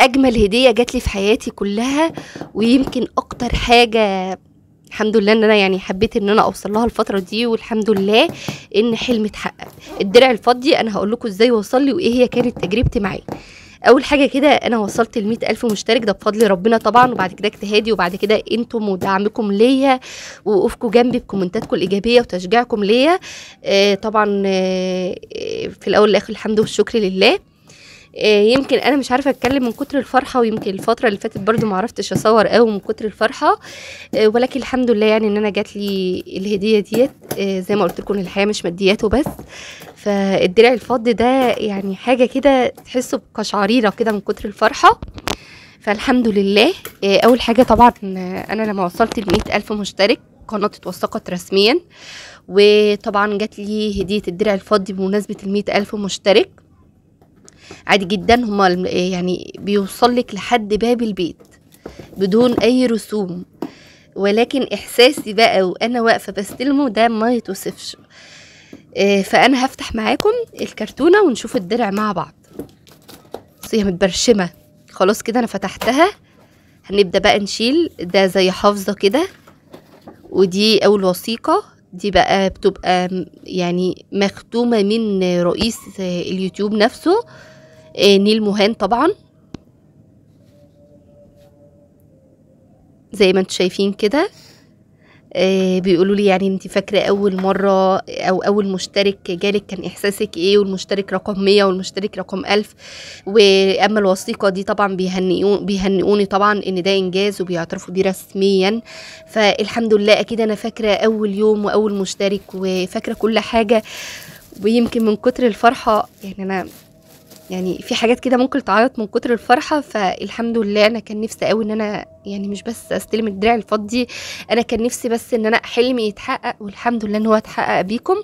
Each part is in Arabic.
اجمل هديه جات لي في حياتي كلها ويمكن اكتر حاجه الحمد لله ان انا يعني حبيت ان انا اوصل لها الفتره دي والحمد لله ان حلمي اتحقق الدرع الفضي انا هقول لكم ازاي وصل لي وايه هي كانت تجربتي معاه اول حاجه كده انا وصلت ل ألف مشترك ده بفضل ربنا طبعا وبعد كده اجتهادي وبعد كده انتم ودعمكم ليا ووقوفكم جنبي بكومنتاتكم الايجابيه وتشجيعكم ليا آه طبعا آه, آه، في الاول والاخر الحمد والشكر لله آه، يمكن انا مش عارفه اتكلم من كتر الفرحه ويمكن الفتره اللي فاتت برضو ما عرفتش اصور قوي من كتر الفرحه آه، ولكن الحمد لله يعني ان انا جات لي الهديه ديت آه، زي ما قلت لكم الحياه مش ماديات وبس فالدرع الفضي ده يعني حاجه كده تحسه بقشعريره كده من كتر الفرحه فالحمد لله اول حاجه طبعا انا لما وصلت ال ألف مشترك قناة اتوثقت رسميا وطبعا جات لي هدية الدرع الفضي بمناسبة المية ألف مشترك عادي جدا هما إيه يعني بيوصل لك لحد باب البيت بدون اي رسوم ولكن احساسي بقى وانا واقفه بستلمه ده ما يتوصفش إيه، فانا هفتح معاكم الكرتونه ونشوف الدرع مع بعض هي متبرشمه خلاص كده انا فتحتها هنبدا بقى نشيل ده زي حافظه كده ودي اول وثيقه دي بقى بتبقى يعني مختومه من رئيس اليوتيوب نفسه آه، نيل مهان طبعا زي ما انتم شايفين كده آه، بيقولوا لي يعني انت فاكره اول مره او اول مشترك جالك كان احساسك ايه والمشترك رقم 100 والمشترك رقم 1000 واما الوثيقه دي طبعا بيهنئوني طبعا ان ده انجاز وبيعترفوا بيه رسميا فالحمد لله اكيد انا فاكره اول يوم واول مشترك وفاكره كل حاجه ويمكن من كتر الفرحه يعني انا يعني في حاجات كده ممكن تعيط من كتر الفرحه فالحمد لله انا كان نفسي قوي ان انا يعني مش بس استلم الدراع الفضي انا كان نفسي بس ان انا حلمي يتحقق والحمد لله ان هو اتحقق بيكم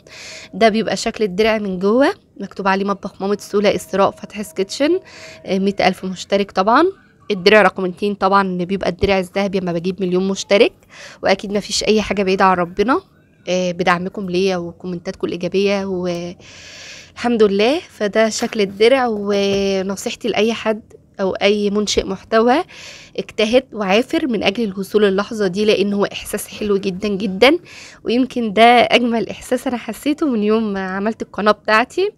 ده بيبقى شكل الدرع من جوه مكتوب عليه مطبخ مامة سولا إسراء فتح سكتشن آه، مئة ألف مشترك طبعا الدرع رقم اتنين طبعا بيبقى الدرع الذهبي لما بجيب مليون مشترك واكيد ما فيش اي حاجه بعيده عن ربنا آه، بدعمكم ليا وكومنتاتكم الايجابيه و الحمد لله فده شكل الدرع ونصيحتي لأي حد أو أي منشئ محتوى اجتهد وعافر من أجل الوصول اللحظة دي لأن هو إحساس حلو جدا جدا ويمكن ده أجمل إحساس أنا حسيته من يوم ما عملت القناة بتاعتي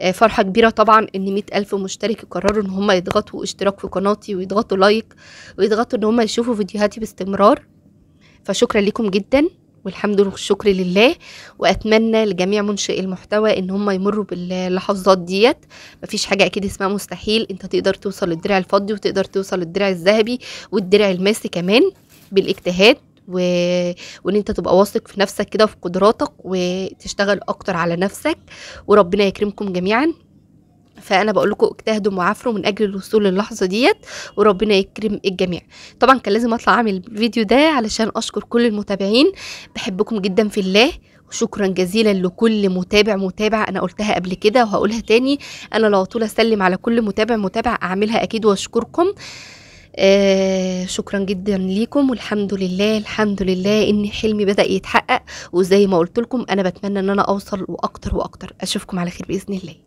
آه، فرحة كبيرة طبعا ان مئة ألف مشترك قرروا ان هم يضغطوا اشتراك في قناتي ويضغطوا لايك ويضغطوا ان هم يشوفوا فيديوهاتي باستمرار فشكرا لكم جدا والحمد لله والشكر لله واتمنى لجميع منشئي المحتوى ان هم يمروا باللحظات ديت مفيش حاجه اكيد اسمها مستحيل انت تقدر توصل للدرع الفضي وتقدر توصل للدرع الذهبي والدرع الماسي كمان بالاجتهاد و... وان انت تبقى واثق في نفسك كده وفي قدراتك وتشتغل اكتر على نفسك وربنا يكرمكم جميعا فانا بقول لكم اجتهدوا وعافروا من اجل الوصول للحظه ديت وربنا يكرم الجميع طبعا كان لازم اطلع اعمل الفيديو ده علشان اشكر كل المتابعين بحبكم جدا في الله وشكرا جزيلا لكل متابع متابع انا قلتها قبل كده وهقولها تاني انا لو طول اسلم على كل متابع متابع اعملها اكيد واشكركم آه شكرا جدا ليكم والحمد لله الحمد لله ان حلمي بدا يتحقق وزي ما قلت لكم انا بتمنى ان انا اوصل واكتر واكتر اشوفكم على خير باذن الله